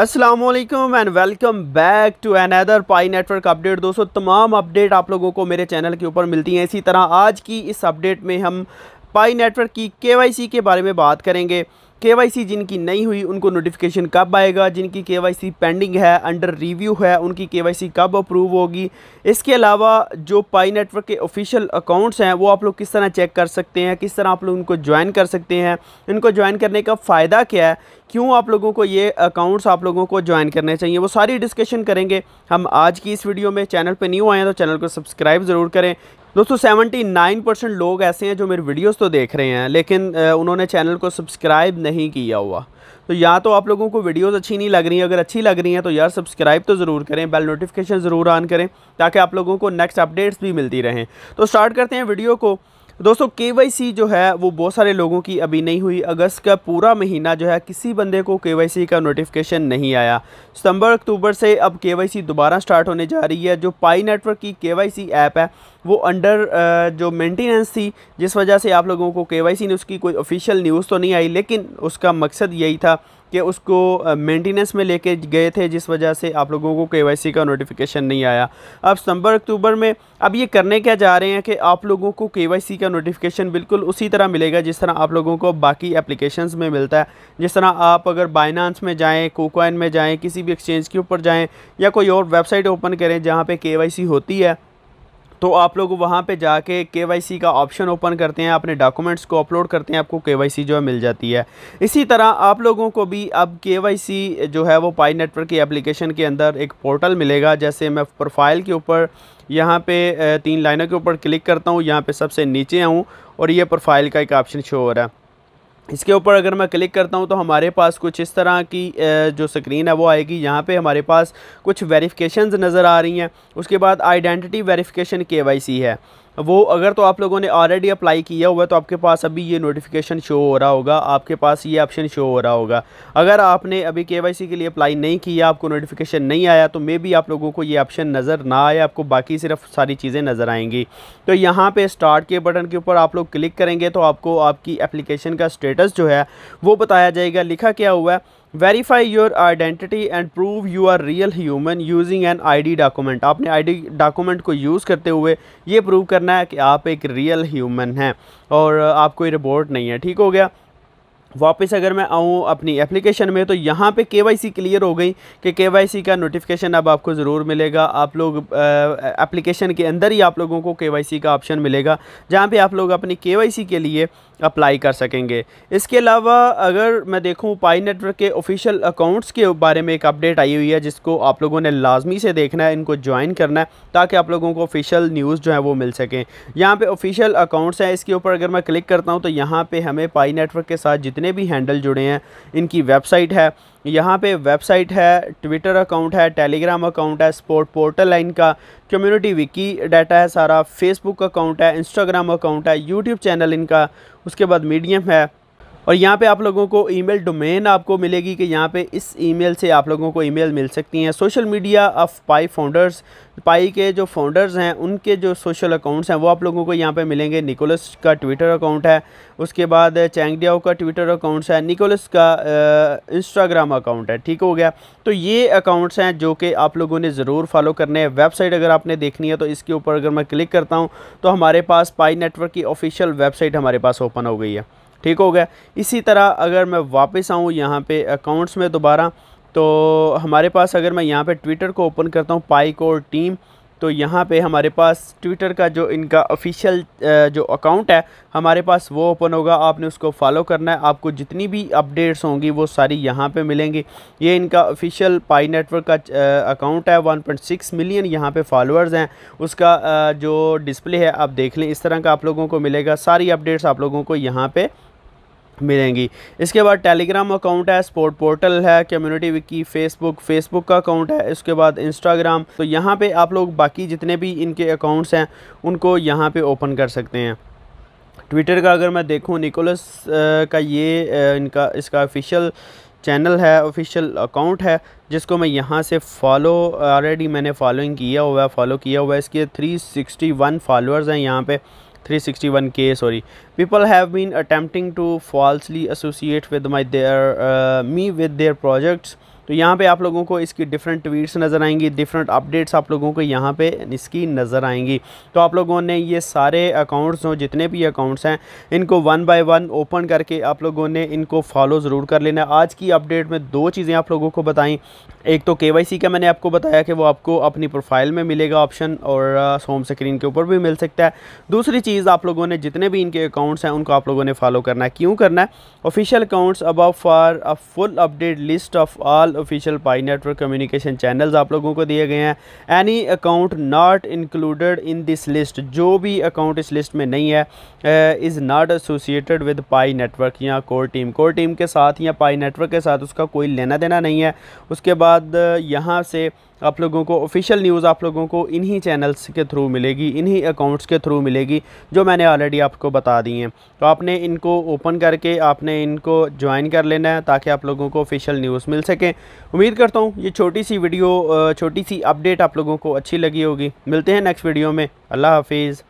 Aslam and welcome back to another Pi network update दोस्तों तमाम update आप लोगों को मेरे चैनल के ऊपर मिलती हैं इसी तरह आज की इस अपडेट में हम पाई नेटवर्क की केवाईसी के बारे में बात करेंगे केवाईसी जिनकी नहीं हुई उनको नोटिफिकेशन कब आएगा जिनकी केवाईसी पेंडिंग है अंडर रिव्यू है उनकी केवाईसी कब अप्रूव होगी इसके अलावा जो पाई नेटवर्क के ऑफिशियल अकाउंट्स हैं वो आप लोग किस तरह चेक कर सकते हैं किस तरह आप लोग उनको ज्वाइन कर सकते हैं इनको ज्वाइन करने का फ़ायदा क्या है क्यों आप लोगों को ये अकाउंट्स आप लोगों को ज्वाइन करने चाहिए वो सारी डिस्कशन करेंगे हम आज की इस वीडियो में चैनल पर न्यू आए तो चैनल को सब्सक्राइब ज़रूर करें दोस्तों 79 परसेंट लोग ऐसे हैं जो मेरे वीडियोस तो देख रहे हैं लेकिन उन्होंने चैनल को सब्सक्राइब नहीं नहीं किया हुआ तो या तो आप लोगों को वीडियोस अच्छी नहीं लग रही अगर अच्छी लग रही हैं तो यार सब्सक्राइब तो ज़रूर करें बेल नोटिफिकेशन ज़रूर ऑन करें ताकि आप लोगों को नेक्स्ट अपडेट्स भी मिलती रहें तो स्टार्ट करते हैं वीडियो को तो दोस्तों के जो है वो बहुत सारे लोगों की अभी नहीं हुई अगस्त का पूरा महीना जो है किसी बंदे को के का नोटिफिकेशन नहीं आया सितंबर अक्टूबर से अब के दोबारा स्टार्ट होने जा रही है जो पाई नेटवर्क की के ऐप है वो अंडर जो मेंटेनेंस थी जिस वजह से आप लोगों को के ने उसकी कोई ऑफिशियल न्यूज़ तो नहीं आई लेकिन उसका मकसद यही था कि उसको मेंटेनेंस में लेके गए थे जिस वजह से आप लोगों को केवाईसी का नोटिफिकेशन नहीं आया अब सितंबर अक्टूबर में अब ये करने क्या जा रहे हैं कि आप लोगों को केवाईसी का नोटिफिकेशन बिल्कुल उसी तरह मिलेगा जिस तरह आप लोगों को बाकी एप्लीकेशन में मिलता है जिस तरह आप अगर बाइनांस में जाएँ कोकोइन में जाएँ किसी भी एक्सचेंज के ऊपर जाएँ या कोई और वेबसाइट ओपन करें जहाँ पर के होती है तो आप लोग वहाँ पे जाके के का ऑप्शन ओपन करते हैं अपने डॉक्यूमेंट्स को अपलोड करते हैं आपको के जो है मिल जाती है इसी तरह आप लोगों को भी अब के जो है वो पाई नेटवर्क की एप्लीकेशन के अंदर एक पोर्टल मिलेगा जैसे मैं प्रोफाइल के ऊपर यहाँ पे तीन लाइनों के ऊपर क्लिक करता हूँ यहाँ पे सबसे नीचे आऊँ और ये प्रोफाइल का एक ऑप्शन शो हो रहा है इसके ऊपर अगर मैं क्लिक करता हूं तो हमारे पास कुछ इस तरह की जो स्क्रीन है वो आएगी यहाँ पे हमारे पास कुछ वेरिफिकेशंस नज़र आ रही हैं उसके बाद आइडेंटिटी वेरिफिकेशन के है वो अगर तो आप लोगों ने ऑलरेडी अप्लाई किया हुआ है तो आपके पास अभी ये नोटिफिकेशन शो हो रहा होगा आपके पास ये ऑप्शन शो हो रहा होगा अगर आपने अभी के के लिए अप्लाई नहीं किया आपको नोटिफिकेशन नहीं आया तो मे भी आप लोगों को ये ऑप्शन नज़र ना आए आपको बाकी सिर्फ सारी चीज़ें नज़र आएंगी तो यहाँ पर स्टार्ट के बटन के ऊपर आप लोग क्लिक करेंगे तो आपको आपकी एप्लीकेशन का स्टेटस जो है वो बताया जाएगा लिखा क्या हुआ है verify your identity and prove you are real human using an ID document आपने आईडी डॉक्यूमेंट को यूज़ करते हुए ये प्रूव करना है कि आप एक रियल ह्यूमन हैं और आप कोई रिपोर्ट नहीं है ठीक हो गया वापस अगर मैं आऊँ अपनी एप्लीकेशन में तो यहाँ पे केवाईसी क्लियर हो गई कि केवाईसी का नोटिफिकेशन अब आपको ज़रूर मिलेगा आप लोग एप्लीकेशन के अंदर ही आप लोगों को केवाईसी का ऑप्शन मिलेगा जहाँ पे आप लोग अपनी केवाईसी के लिए अप्लाई कर सकेंगे इसके अलावा अगर मैं देखूँ पाई नेटवर्क के ऑफिशियल अकाउंट्स के बारे में एक अपडेट आई हुई है जिसको आप लोगों ने लाजमी से देखना है इनको ज्वाइन करना है ताकि आप लोगों को ऑफिशियल न्यूज़ जो है वो मिल सकें यहाँ पर ऑफिशियल अकाउंट्स हैं इसके ऊपर अगर मैं क्लिक करता हूँ तो यहाँ पर हमें पाई नेटवर्क के साथ जितने जितने भी हैंडल जुड़े हैं इनकी वेबसाइट है यहाँ पे वेबसाइट है ट्विटर अकाउंट है टेलीग्राम अकाउंट है स्पोर्ट पोर्टल है इनका कम्युनिटी विकी डाटा है सारा फेसबुक अकाउंट है इंस्टाग्राम अकाउंट है यूट्यूब चैनल इनका उसके बाद मीडियम है और यहाँ पे आप लोगों को ईमेल डोमेन आपको मिलेगी कि यहाँ पे इस ईमेल से आप लोगों को ईमेल मिल सकती हैं social media of Pi founders Pi के जो फाउंडर्स हैं उनके जो सोशल अकाउंट्स हैं वो आप लोगों को यहाँ पे मिलेंगे निकोलस का ट्विटर अकाउंट है उसके बाद चैंगडियाओ का ट्विटर अकाउंट्स है निकोलस का इंस्टाग्राम अकाउंट है ठीक हो गया तो ये अकाउंट्स हैं जो कि आप लोगों ने ज़रूर फॉलो करने हैं वेबसाइट अगर आपने देखनी है तो इसके ऊपर अगर मैं क्लिक करता हूँ तो हमारे पास पाई नेटवर्क की ऑफिशियल वेबसाइट हमारे पास ओपन हो गई है ठीक हो गया इसी तरह अगर मैं वापस आऊँ यहाँ पे अकाउंट्स में दोबारा तो हमारे पास अगर मैं यहाँ पे ट्विटर को ओपन करता हूँ पाइक और टीम तो यहाँ पे हमारे पास ट्विटर का जो इनका ऑफिशियल जो अकाउंट है हमारे पास वो ओपन होगा आपने उसको फॉलो करना है आपको जितनी भी अपडेट्स होंगी वो सारी यहाँ पे मिलेंगी ये इनका ऑफिशियल पाई नेटवर्क का अकाउंट है 1.6 मिलियन यहाँ पे फॉलोअर्स हैं उसका जो डिस्प्ले है आप देख लें इस तरह का आप लोगों को मिलेगा सारी अपडेट्स आप लोगों को यहाँ पर मिलेंगी इसके बाद टेलीग्राम अकाउंट है स्पोर्ट पोर्टल है कम्युनिटी विकी फेसबुक फेसबुक का अकाउंट है इसके बाद इंस्टाग्राम तो यहाँ पे आप लोग बाकी जितने भी इनके अकाउंट्स हैं उनको यहाँ पे ओपन कर सकते हैं ट्विटर का अगर मैं देखूँ निकोलस का ये इनका इसका ऑफिशियल चैनल है ऑफिशियल अकाउंट है जिसको मैं यहाँ से फॉलो ऑलरेडी मैंने फॉलोइंग किया हुआ है फॉलो किया हुआ है इसके थ्री वन फॉलोअर्स हैं यहाँ पे one K sorry people have been to to falsely associate with my their me with their projects तो यहाँ पे आप लोगों को इसकी डिफरेंट ट्वीट्स नज़र आएंगी डिफरेंट अपडेट्स आप लोगों को यहाँ पे इसकी नज़र आएंगी तो आप लोगों ने ये सारे अकाउंट्स हों जितने भी अकाउंट्स हैं इनको वन बाय वन ओपन करके आप लोगों ने इनको फॉलो ज़रूर कर लेना आज की अपडेट में दो चीज़ें आप लोगों को बताएं एक तो के का मैंने आपको बताया कि वो आपको अपनी प्रोफाइल में मिलेगा ऑप्शन और होम स्क्रीन के ऊपर भी मिल सकता है दूसरी चीज़ आप लोगों ने जितने भी इनके अकाउंट्स हैं उनको आप लोगों ने फॉलो करना है क्यों करना है ऑफिशियल अकाउंट्स अब for a full update list of all official Pi network communication channels आप लोगों को दिए गए हैं any account not included in this list जो भी अकाउंट इस लिस्ट में नहीं है is not associated with Pi network या कोर टीम कोर टीम के साथ या पाई नेटवर्क के साथ उसका कोई लेना देना नहीं है उसके बाद बाद यहाँ से आप लोगों को ऑफिशियल न्यूज़ आप लोगों को इन्हीं चैनल्स के थ्रू मिलेगी इन्हीं अकाउंट्स के थ्रू मिलेगी जो मैंने ऑलरेडी आपको बता दी हैं तो आपने इनको ओपन करके आपने इनको ज्वाइन कर लेना है ताकि आप लोगों को ऑफिशियल न्यूज़ मिल सके उम्मीद करता हूँ ये छोटी सी वीडियो छोटी सी अपडेट आप लोगों को अच्छी लगी होगी मिलते हैं नेक्स्ट वीडियो में अल्लाह हाफिज़